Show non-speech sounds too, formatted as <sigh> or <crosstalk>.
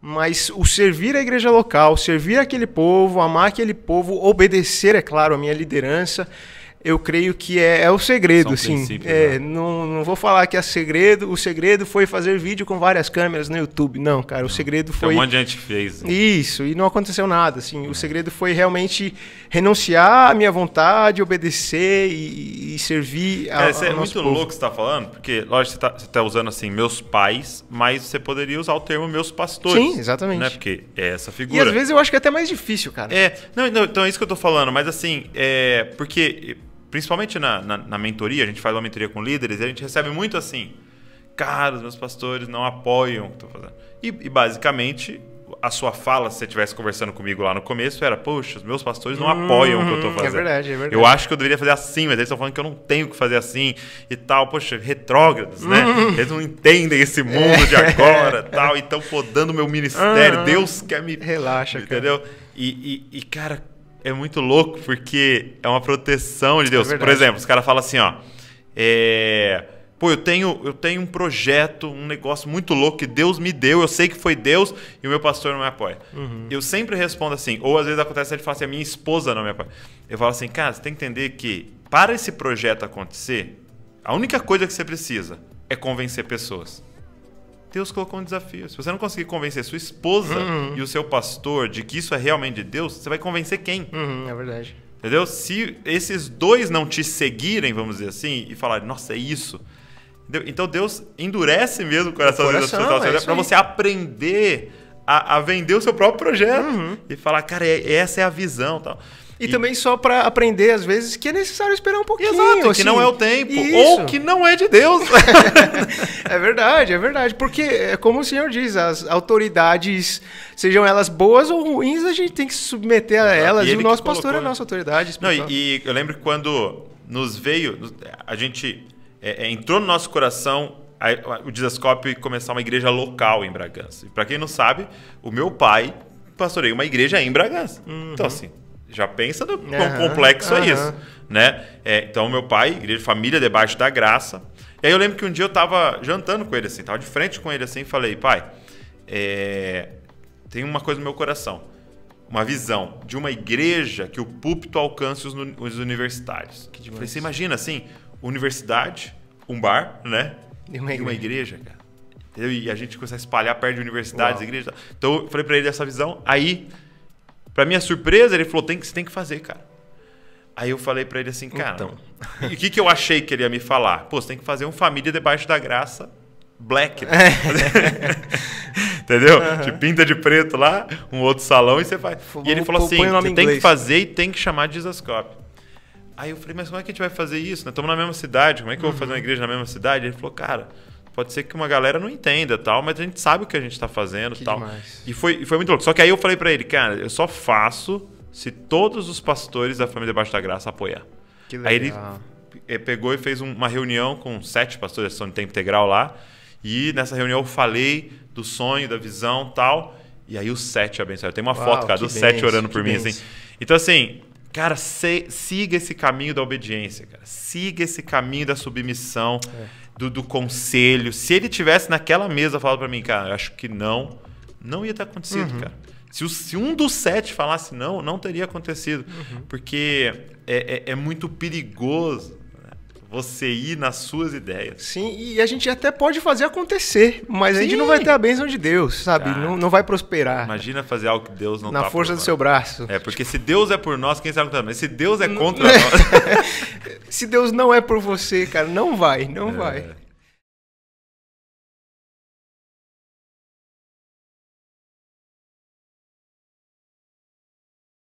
mas o servir a igreja local, servir aquele povo, amar aquele povo, obedecer, é claro, a minha liderança, eu creio que é, é o segredo, sim. É, né? não, não vou falar que é segredo. O segredo foi fazer vídeo com várias câmeras no YouTube. Não, cara, não. o segredo foi. Tem um monte de gente fez. Né? Isso, e não aconteceu nada. Assim. O é. segredo foi realmente renunciar à minha vontade, obedecer e, e servir a. É, é muito povo. louco que você está falando, porque, lógico, você está tá usando assim, meus pais, mas você poderia usar o termo meus pastores. Sim, exatamente. Né? Porque é essa figura. E às vezes eu acho que é até mais difícil, cara. É, não, não então é isso que eu estou falando, mas assim, é, porque principalmente na, na, na, mentoria, a gente faz uma mentoria com líderes e a gente recebe muito assim, cara, os meus pastores não apoiam o que eu tô fazendo. E, e, basicamente, a sua fala, se você estivesse conversando comigo lá no começo, era, poxa, os meus pastores não apoiam o que eu tô uhum. fazendo. É verdade, é verdade. Eu acho que eu deveria fazer assim, mas eles estão falando que eu não tenho que fazer assim e tal. Poxa, retrógrados, né? Uhum. Eles não entendem esse mundo de agora <laughs> é. tal, e estão podando meu ministério. Uhum. Deus quer me... Relaxa, entendeu? cara. Entendeu? e, e, cara, é muito louco porque é uma proteção de Deus. É Por exemplo, os caras falam assim, ó. É, pô, eu tenho, eu tenho um projeto, um negócio muito louco que Deus me deu, eu sei que foi Deus e o meu pastor não me apoia. Uhum. Eu sempre respondo assim, ou às vezes acontece ele fala assim, a minha esposa não me apoia. Eu falo assim, cara, você tem que entender que para esse projeto acontecer, a única coisa que você precisa é convencer pessoas. Deus colocou um desafio. Se você não conseguir convencer sua esposa uhum. e o seu pastor de que isso é realmente de Deus, você vai convencer quem? Uhum, é verdade. Entendeu? Se esses dois não te seguirem, vamos dizer assim, e falarem, nossa, é isso. Entendeu? Então Deus endurece mesmo o coração, o coração das pessoas é para você aprender a, a, vender o seu próprio projeto uhum. e falar, cara, é, essa é a visão tal. E, também só para aprender, às vezes, que é necessário esperar um pouquinho. Exato, assim, que não é o assim. tempo. Isso. Ou que não é de Deus. <laughs> é verdade, é verdade. Porque, é como o senhor diz, as autoridades, sejam elas boas ou ruins, a gente tem que se submeter a elas. E, e o nosso colocou... pastor é a né? nossa autoridade. Não, e, e, eu lembro que quando nos veio, a gente é, é, entrou no nosso coração a, o Dizascope começar uma igreja local em Bragança. Para quem não sabe, o meu pai pastoreia uma igreja em Bragança. Então, uhum. Então, assim, já pensa no quão complexo uhum. é isso, né? É, então, meu pai, igreja família debaixo da graça. E aí eu lembro que um dia eu tava jantando com ele, assim, tava de frente com ele, assim, e falei, pai, é... tem uma coisa no meu coração. Uma visão de uma igreja que o púlpito alcance os, os universitários. Que demais. Tipo, falei, você imagina, assim, universidade, um bar, né? E uma igreja, e uma igreja cara. E a gente começa a espalhar perto de universidades, Uau. igrejas. Então, eu falei para ele dessa visão. Aí Pra minha surpresa, ele falou: tem que, você tem que fazer, cara. Aí eu falei para ele assim, cara. Então. <laughs> e o que, que eu achei que ele ia me falar? Pô, você tem que fazer um Família Debaixo da Graça black. Né? É. <laughs> Entendeu? Uhum. Te pinta de preto lá, um outro salão e você vai. e ele falou assim: você tem que fazer e tem que chamar de Jesuscope. Aí eu falei, mas como é que a gente vai fazer isso? Estamos né? na mesma cidade, como é que eu vou uhum. fazer uma igreja na mesma cidade? Ele falou, cara, pode ser que uma galera não entenda tal, mas a gente sabe o que a gente está fazendo que tal. Demais. E foi, foi muito louco. Só que aí eu falei para ele, cara, eu só faço se todos os pastores da família Baixo da Graça apoiar. Que legal. Aí ele é, pegou e fez uma reunião com sete pastores de tempo integral lá. E nessa reunião eu falei do sonho, da visão tal. E aí os sete abençoaram. Tem uma Uau, foto, cara, dos sete orando por mim, assim. Então, assim, Cara, se, siga esse caminho da obediência, cara. Siga esse caminho da submissão, é. do, do, conselho. Se ele tivesse naquela mesa falado para mim, cara, acho que não, não ia ter acontecido, uhum. cara. Se, o, se, um dos sete falasse não, não teria acontecido. Uhum. Porque é, é, é, muito perigoso você ir nas suas ideias. Sim, e a gente até pode fazer acontecer, mas Sim. a gente não vai ter a bênção de Deus, sabe? não, não vai prosperar. Imagina fazer algo que Deus não Na tá força do seu braço. É, porque tipo... se Deus é por nós, quem sabe contra Mas se Deus é contra nós. <laughs> se Deus não é por você, cara, não vai, não é. vai.